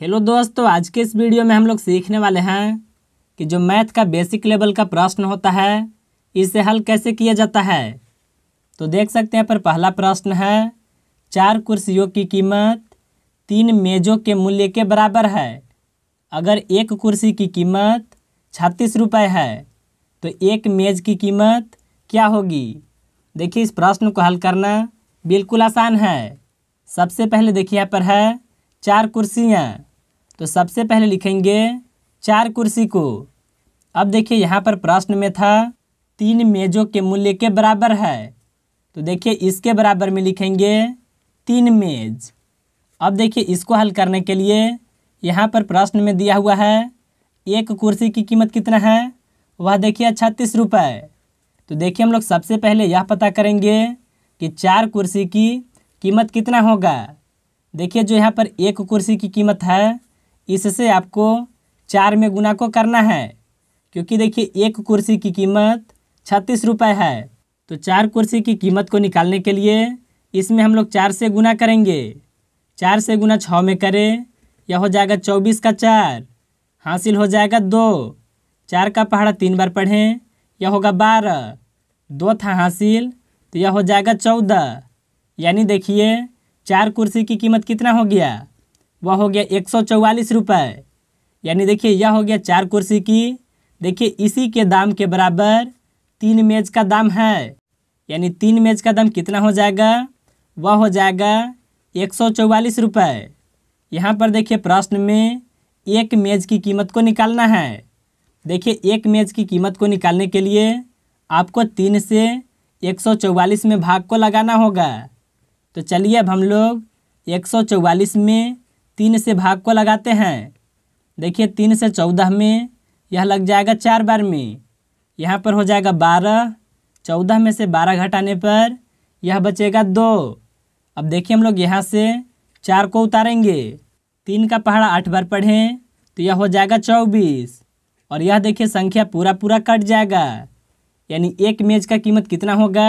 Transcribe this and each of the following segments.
hello दोस्तों आज के इस वीडियो में हम लोग सीखने वाले हैं कि जो मैथ का बेसिक लेवल का प्रश्न होता है इसे हल कैसे किया जाता है तो देख सकते हैं पर पहला प्रश्न है चार कुर्सियों की कीमत तीन मेज़ों के मूल्य के बराबर है अगर एक कुर्सी की कीमत छत्तीस रुपये है तो एक मेज़ की कीमत क्या होगी देखिए इस प्रश्न को हल करना बिल्कुल आसान है सबसे पहले देखिए यहाँ पर है चार कुर्सियाँ तो सबसे पहले लिखेंगे चार कुर्सी को अब देखिए यहाँ पर प्रश्न में था तीन मेज़ों के मूल्य के बराबर है तो देखिए इसके बराबर में लिखेंगे तीन मेज अब देखिए इसको हल करने के लिए यहाँ पर प्रश्न में दिया हुआ है एक कुर्सी की कीमत कितना है वह देखिए छत्तीस रुपये तो देखिए हम लोग सबसे पहले यह पता करेंगे कि चार कुर्सी की कीमत कितना होगा देखिए जो यहाँ पर एक कुर्सी की कीमत है इससे आपको चार में गुना को करना है क्योंकि देखिए एक कुर्सी की कीमत छत्तीस रुपये है तो चार कुर्सी की कीमत को निकालने के लिए इसमें हम लोग चार से गुना करेंगे चार से गुना छः में करें यह हो जाएगा चौबीस का चार हासिल हो जाएगा दो चार का पहाड़ा तीन बार पढ़ें यह होगा बारह दो था हासिल तो यह हो जाएगा चौदह यानी देखिए चार कुर्सी की कीमत कितना हो गया वह हो गया एक सौ रुपये यानी देखिए यह हो गया चार कुर्सी की देखिए इसी के दाम के बराबर तीन मेज का दाम है यानी तीन मेज का दाम कितना हो जाएगा वह हो जाएगा एक सौ चौवालीस रुपये यहाँ पर देखिए प्रश्न में एक मेज़ की कीमत को निकालना है देखिए एक मेज़ की कीमत को निकालने के लिए आपको तीन से एक सौ चौवालीस में भाग को लगाना होगा तो चलिए अब हम लोग एक सौ चौवालीस में तीन से भाग को लगाते हैं देखिए तीन से चौदह में यह लग जाएगा चार बार में यहाँ पर हो जाएगा बारह चौदह में से बारह घटाने पर यह बचेगा दो अब देखिए हम लोग यहाँ से चार को उतारेंगे तीन का पहाड़ा आठ बार पढ़ें तो यह हो जाएगा चौबीस और यह देखिए संख्या पूरा पूरा कट जाएगा यानी एक मेज का कीमत कितना होगा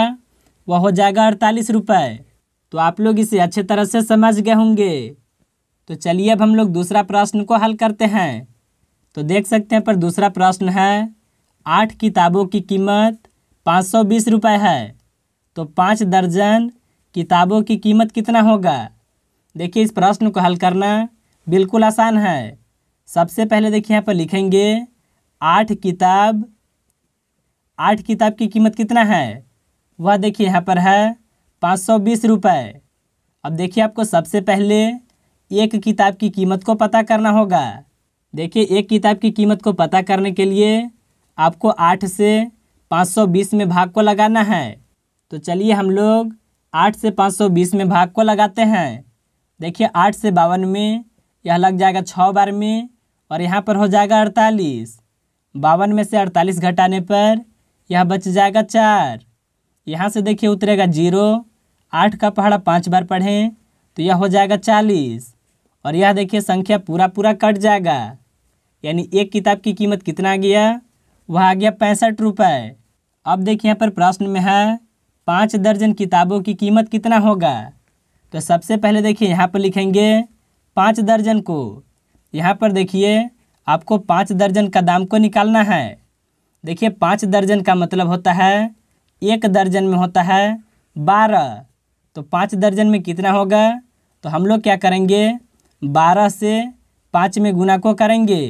वह हो जाएगा अड़तालीस रुपये तो आप लोग इसे अच्छे तरह से समझ गए होंगे तो चलिए अब हम लोग दूसरा प्रश्न को हल करते हैं तो देख सकते हैं पर दूसरा प्रश्न है आठ किताबों की कीमत पाँच सौ बीस रुपये है तो पाँच दर्जन किताबों की कीमत कितना होगा देखिए इस प्रश्न को हल करना बिल्कुल आसान है सबसे पहले देखिए यहाँ पर लिखेंगे आठ किताब आठ किताब की कीमत कितना है वह देखिए यहाँ पर है पाँच सौ बीस रुपये अब देखिए आपको सबसे पहले एक किताब की कीमत को पता करना होगा देखिए एक किताब की कीमत को पता करने के लिए आपको आठ से पाँच सौ बीस में भाग को लगाना है तो चलिए हम लोग आठ से पाँच सौ बीस में भाग को लगाते हैं देखिए आठ से बावन में यह लग जाएगा छः बार में और यहाँ पर हो जाएगा अड़तालीस बावन में से अड़तालीस घटाने पर यह बच जाएगा चार यहाँ से देखिए उतरेगा जीरो आठ का पहाड़ा पाँच बार पढ़ें तो यह हो जाएगा चालीस और यह देखिए संख्या पूरा पूरा कट जाएगा यानी एक किताब की कीमत कितना आ गया वह आ गया पैंसठ रुपये अब देखिए यहाँ पर प्रश्न में है पाँच दर्जन किताबों की कीमत कितना होगा तो सबसे पहले देखिए यहाँ पर लिखेंगे पाँच दर्जन को यहाँ पर देखिए आपको पाँच दर्जन का दाम को निकालना है देखिए पाँच दर्जन का मतलब होता है एक दर्जन में होता है बारह तो पाँच दर्जन में कितना होगा तो हम लोग क्या करेंगे बारह से पाँच में गुना को करेंगे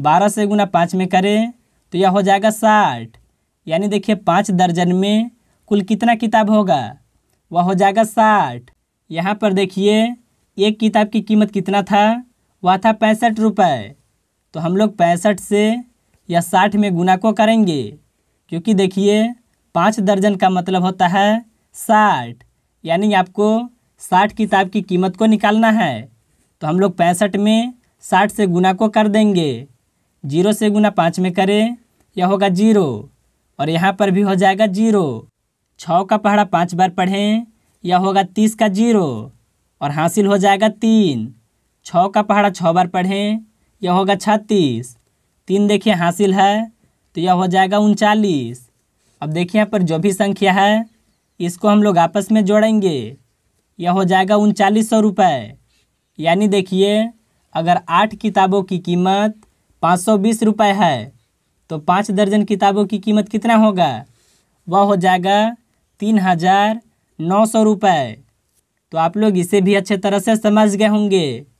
बारह से गुना पाँच में करें तो यह हो जाएगा साठ यानी देखिए पाँच दर्जन में कुल कितना किताब होगा वह हो जाएगा साठ यहाँ पर देखिए एक किताब की कीमत कितना था वह था पैंसठ रुपये तो हम लोग पैंसठ से या साठ में गुना को करेंगे क्योंकि देखिए पाँच दर्जन का मतलब होता है साठ यानी आपको साठ किताब की कीमत को निकालना है तो हम लोग पैंसठ में साठ से गुना को कर देंगे जीरो से गुना पाँच में करें यह होगा जीरो और यहाँ पर भी हो जाएगा जीरो छः का पहाड़ा पाँच बार पढ़ें यह होगा तीस का जीरो और हासिल हो जाएगा तीन छः का पहाड़ा छः बार पढ़ें यह होगा छत्तीस तीन देखिए हासिल है तो यह हो जाएगा उनचालीस अब देखिए यहाँ पर जो भी संख्या है इसको हम लोग आपस में जोड़ेंगे यह हो जाएगा उनचालीस सौ रुपये यानी देखिए अगर आठ किताबों की कीमत पाँच सौ बीस रुपये है तो पाँच दर्जन किताबों की कीमत कितना होगा वह हो जाएगा तीन हज़ार नौ सौ रुपये तो आप लोग इसे भी अच्छे तरह से समझ गए होंगे